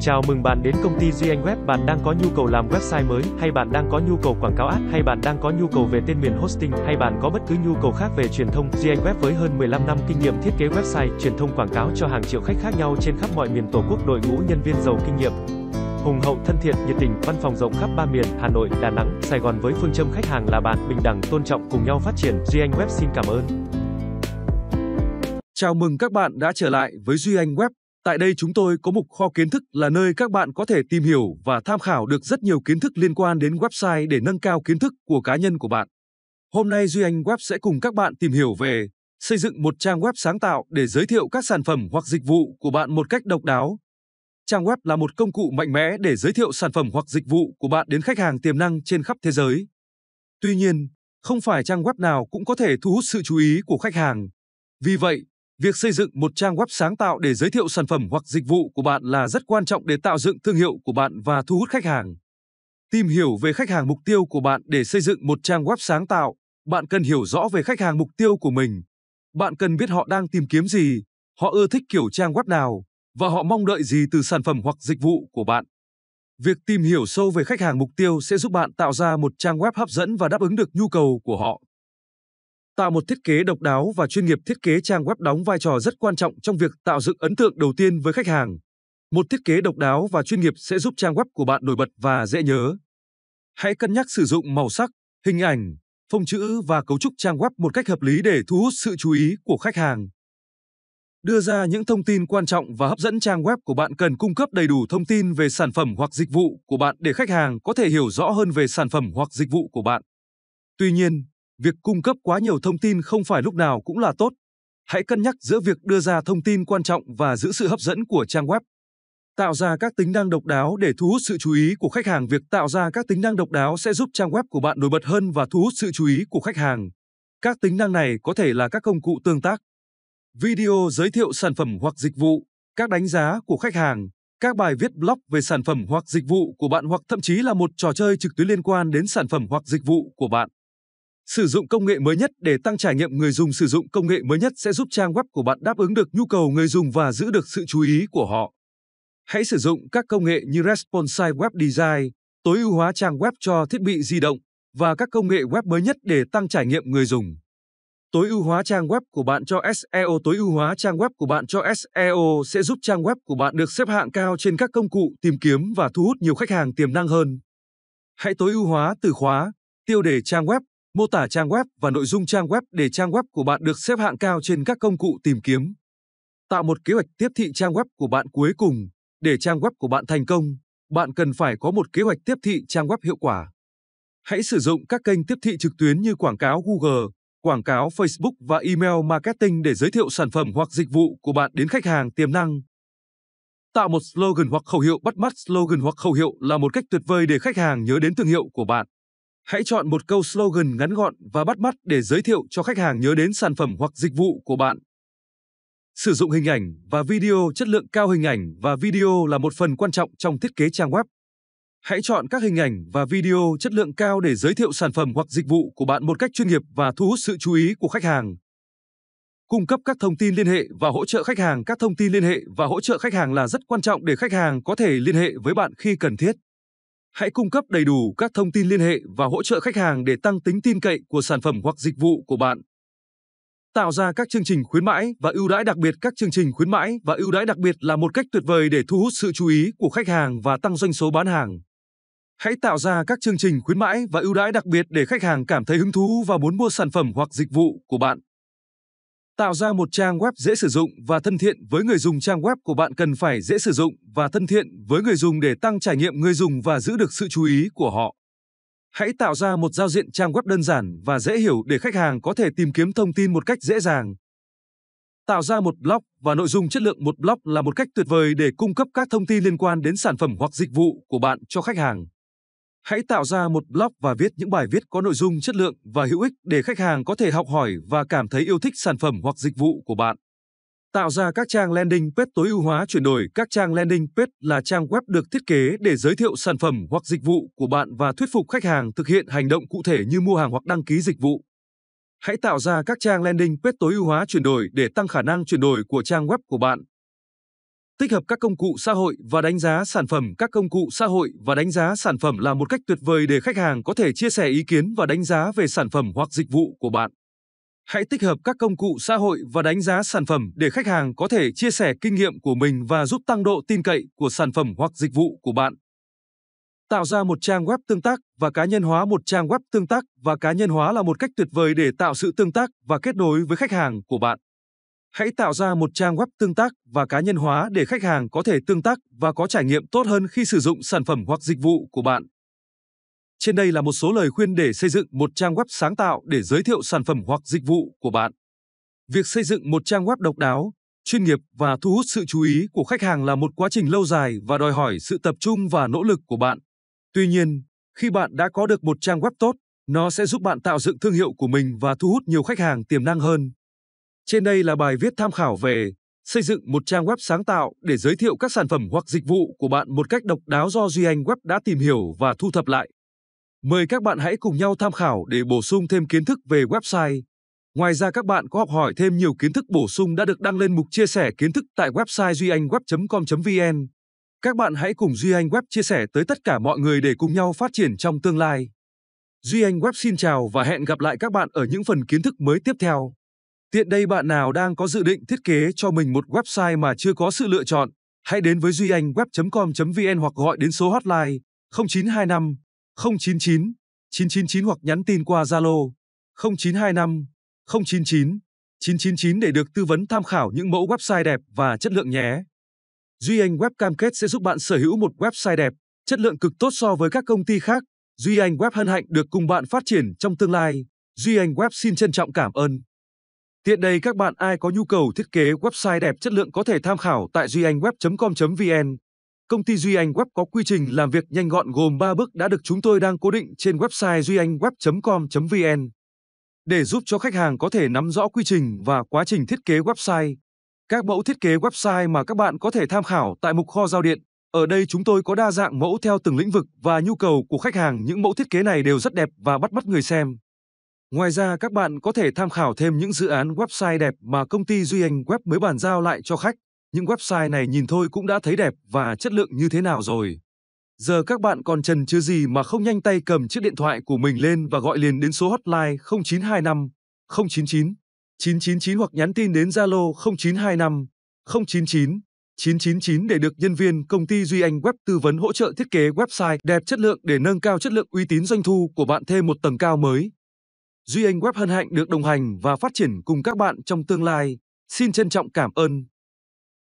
Chào mừng bạn đến công ty duy anh Web. Bạn đang có nhu cầu làm website mới, hay bạn đang có nhu cầu quảng cáo ad, hay bạn đang có nhu cầu về tên miền hosting, hay bạn có bất cứ nhu cầu khác về truyền thông. duy anh Web với hơn 15 năm kinh nghiệm thiết kế website, truyền thông quảng cáo cho hàng triệu khách khác nhau trên khắp mọi miền Tổ quốc, đội ngũ nhân viên giàu kinh nghiệm hùng hậu thân thiện nhiệt tình văn phòng rộng khắp ba miền hà nội đà nẵng sài gòn với phương châm khách hàng là bạn bình đẳng tôn trọng cùng nhau phát triển duy anh web xin cảm ơn chào mừng các bạn đã trở lại với duy anh web Tại đây chúng tôi có mục kho kiến thức là nơi các bạn có thể tìm hiểu và tham khảo được rất nhiều kiến thức liên quan đến website để nâng cao kiến thức của cá nhân của bạn. Hôm nay Duy Anh Web sẽ cùng các bạn tìm hiểu về xây dựng một trang web sáng tạo để giới thiệu các sản phẩm hoặc dịch vụ của bạn một cách độc đáo. Trang web là một công cụ mạnh mẽ để giới thiệu sản phẩm hoặc dịch vụ của bạn đến khách hàng tiềm năng trên khắp thế giới. Tuy nhiên, không phải trang web nào cũng có thể thu hút sự chú ý của khách hàng. Vì vậy, Việc xây dựng một trang web sáng tạo để giới thiệu sản phẩm hoặc dịch vụ của bạn là rất quan trọng để tạo dựng thương hiệu của bạn và thu hút khách hàng. Tìm hiểu về khách hàng mục tiêu của bạn để xây dựng một trang web sáng tạo, bạn cần hiểu rõ về khách hàng mục tiêu của mình. Bạn cần biết họ đang tìm kiếm gì, họ ưa thích kiểu trang web nào và họ mong đợi gì từ sản phẩm hoặc dịch vụ của bạn. Việc tìm hiểu sâu về khách hàng mục tiêu sẽ giúp bạn tạo ra một trang web hấp dẫn và đáp ứng được nhu cầu của họ. Tạo một thiết kế độc đáo và chuyên nghiệp thiết kế trang web đóng vai trò rất quan trọng trong việc tạo dựng ấn tượng đầu tiên với khách hàng. Một thiết kế độc đáo và chuyên nghiệp sẽ giúp trang web của bạn nổi bật và dễ nhớ. Hãy cân nhắc sử dụng màu sắc, hình ảnh, phông chữ và cấu trúc trang web một cách hợp lý để thu hút sự chú ý của khách hàng. Đưa ra những thông tin quan trọng và hấp dẫn trang web của bạn cần cung cấp đầy đủ thông tin về sản phẩm hoặc dịch vụ của bạn để khách hàng có thể hiểu rõ hơn về sản phẩm hoặc dịch vụ của bạn. Tuy nhiên, việc cung cấp quá nhiều thông tin không phải lúc nào cũng là tốt. Hãy cân nhắc giữa việc đưa ra thông tin quan trọng và giữ sự hấp dẫn của trang web. Tạo ra các tính năng độc đáo để thu hút sự chú ý của khách hàng. Việc tạo ra các tính năng độc đáo sẽ giúp trang web của bạn nổi bật hơn và thu hút sự chú ý của khách hàng. Các tính năng này có thể là các công cụ tương tác, video giới thiệu sản phẩm hoặc dịch vụ, các đánh giá của khách hàng, các bài viết blog về sản phẩm hoặc dịch vụ của bạn hoặc thậm chí là một trò chơi trực tuyến liên quan đến sản phẩm hoặc dịch vụ của bạn. Sử dụng công nghệ mới nhất để tăng trải nghiệm người dùng sử dụng công nghệ mới nhất sẽ giúp trang web của bạn đáp ứng được nhu cầu người dùng và giữ được sự chú ý của họ. Hãy sử dụng các công nghệ như Responsive Web Design, tối ưu hóa trang web cho thiết bị di động và các công nghệ web mới nhất để tăng trải nghiệm người dùng. Tối ưu hóa trang web của bạn cho SEO Tối ưu hóa trang web của bạn cho SEO sẽ giúp trang web của bạn được xếp hạng cao trên các công cụ tìm kiếm và thu hút nhiều khách hàng tiềm năng hơn. Hãy tối ưu hóa từ khóa, tiêu đề trang web mô tả trang web và nội dung trang web để trang web của bạn được xếp hạng cao trên các công cụ tìm kiếm. Tạo một kế hoạch tiếp thị trang web của bạn cuối cùng. Để trang web của bạn thành công, bạn cần phải có một kế hoạch tiếp thị trang web hiệu quả. Hãy sử dụng các kênh tiếp thị trực tuyến như quảng cáo Google, quảng cáo Facebook và email marketing để giới thiệu sản phẩm hoặc dịch vụ của bạn đến khách hàng tiềm năng. Tạo một slogan hoặc khẩu hiệu bắt mắt slogan hoặc khẩu hiệu là một cách tuyệt vời để khách hàng nhớ đến thương hiệu của bạn. Hãy chọn một câu slogan ngắn gọn và bắt mắt để giới thiệu cho khách hàng nhớ đến sản phẩm hoặc dịch vụ của bạn. Sử dụng hình ảnh và video chất lượng cao hình ảnh và video là một phần quan trọng trong thiết kế trang web. Hãy chọn các hình ảnh và video chất lượng cao để giới thiệu sản phẩm hoặc dịch vụ của bạn một cách chuyên nghiệp và thu hút sự chú ý của khách hàng. Cung cấp các thông tin liên hệ và hỗ trợ khách hàng, các thông tin liên hệ và hỗ trợ khách hàng là rất quan trọng để khách hàng có thể liên hệ với bạn khi cần thiết. Hãy cung cấp đầy đủ các thông tin liên hệ và hỗ trợ khách hàng để tăng tính tin cậy của sản phẩm hoặc dịch vụ của bạn. Tạo ra các chương trình khuyến mãi và ưu đãi đặc biệt các chương trình khuyến mãi và ưu đãi đặc biệt là một cách tuyệt vời để thu hút sự chú ý của khách hàng và tăng doanh số bán hàng. Hãy tạo ra các chương trình khuyến mãi và ưu đãi đặc biệt để khách hàng cảm thấy hứng thú và muốn mua sản phẩm hoặc dịch vụ của bạn. Tạo ra một trang web dễ sử dụng và thân thiện với người dùng trang web của bạn cần phải dễ sử dụng và thân thiện với người dùng để tăng trải nghiệm người dùng và giữ được sự chú ý của họ. Hãy tạo ra một giao diện trang web đơn giản và dễ hiểu để khách hàng có thể tìm kiếm thông tin một cách dễ dàng. Tạo ra một blog và nội dung chất lượng một blog là một cách tuyệt vời để cung cấp các thông tin liên quan đến sản phẩm hoặc dịch vụ của bạn cho khách hàng. Hãy tạo ra một blog và viết những bài viết có nội dung chất lượng và hữu ích để khách hàng có thể học hỏi và cảm thấy yêu thích sản phẩm hoặc dịch vụ của bạn. Tạo ra các trang landing page tối ưu hóa chuyển đổi các trang landing page là trang web được thiết kế để giới thiệu sản phẩm hoặc dịch vụ của bạn và thuyết phục khách hàng thực hiện hành động cụ thể như mua hàng hoặc đăng ký dịch vụ. Hãy tạo ra các trang landing page tối ưu hóa chuyển đổi để tăng khả năng chuyển đổi của trang web của bạn. Tích hợp các công cụ xã hội và đánh giá sản phẩm Các công cụ xã hội và đánh giá sản phẩm là một cách tuyệt vời để khách hàng có thể chia sẻ ý kiến và đánh giá về sản phẩm hoặc dịch vụ của bạn. Hãy tích hợp các công cụ xã hội và đánh giá sản phẩm để khách hàng có thể chia sẻ kinh nghiệm của mình và giúp tăng độ tin cậy của sản phẩm hoặc dịch vụ của bạn. Tạo ra một trang web tương tác và cá nhân hóa một trang web tương tác và cá nhân hóa là một cách tuyệt vời để tạo sự tương tác và kết nối với khách hàng của bạn. Hãy tạo ra một trang web tương tác và cá nhân hóa để khách hàng có thể tương tác và có trải nghiệm tốt hơn khi sử dụng sản phẩm hoặc dịch vụ của bạn. Trên đây là một số lời khuyên để xây dựng một trang web sáng tạo để giới thiệu sản phẩm hoặc dịch vụ của bạn. Việc xây dựng một trang web độc đáo, chuyên nghiệp và thu hút sự chú ý của khách hàng là một quá trình lâu dài và đòi hỏi sự tập trung và nỗ lực của bạn. Tuy nhiên, khi bạn đã có được một trang web tốt, nó sẽ giúp bạn tạo dựng thương hiệu của mình và thu hút nhiều khách hàng tiềm năng hơn. Trên đây là bài viết tham khảo về xây dựng một trang web sáng tạo để giới thiệu các sản phẩm hoặc dịch vụ của bạn một cách độc đáo do Duy Anh Web đã tìm hiểu và thu thập lại. Mời các bạn hãy cùng nhau tham khảo để bổ sung thêm kiến thức về website. Ngoài ra các bạn có học hỏi thêm nhiều kiến thức bổ sung đã được đăng lên mục chia sẻ kiến thức tại website duyanhweb.com.vn. Các bạn hãy cùng Duy Anh Web chia sẻ tới tất cả mọi người để cùng nhau phát triển trong tương lai. Duy Anh Web xin chào và hẹn gặp lại các bạn ở những phần kiến thức mới tiếp theo. Tiện đây bạn nào đang có dự định thiết kế cho mình một website mà chưa có sự lựa chọn, hãy đến với Duy Anh web.com.vn hoặc gọi đến số hotline 0925 099 999 hoặc nhắn tin qua Zalo 0925 099 999 để được tư vấn tham khảo những mẫu website đẹp và chất lượng nhé. Duy Anh Web cam kết sẽ giúp bạn sở hữu một website đẹp, chất lượng cực tốt so với các công ty khác. Duy Anh Web hân hạnh được cùng bạn phát triển trong tương lai. Duy Anh Web xin trân trọng cảm ơn. Tiện đây các bạn ai có nhu cầu thiết kế website đẹp chất lượng có thể tham khảo tại duyanhweb.com.vn. Công ty Duy Anh Web có quy trình làm việc nhanh gọn gồm 3 bước đã được chúng tôi đang cố định trên website duyanhweb.com.vn. Để giúp cho khách hàng có thể nắm rõ quy trình và quá trình thiết kế website, các mẫu thiết kế website mà các bạn có thể tham khảo tại mục kho giao điện. Ở đây chúng tôi có đa dạng mẫu theo từng lĩnh vực và nhu cầu của khách hàng. Những mẫu thiết kế này đều rất đẹp và bắt mắt người xem. Ngoài ra các bạn có thể tham khảo thêm những dự án website đẹp mà công ty Duy Anh Web mới bàn giao lại cho khách. Những website này nhìn thôi cũng đã thấy đẹp và chất lượng như thế nào rồi. Giờ các bạn còn chần chừ gì mà không nhanh tay cầm chiếc điện thoại của mình lên và gọi liền đến số hotline 0925 099 999 hoặc nhắn tin đến Zalo 0925 099 999 để được nhân viên công ty Duy Anh Web tư vấn hỗ trợ thiết kế website đẹp chất lượng để nâng cao chất lượng uy tín doanh thu của bạn thêm một tầng cao mới. Duy Anh Web hân hạnh được đồng hành và phát triển cùng các bạn trong tương lai. Xin trân trọng cảm ơn.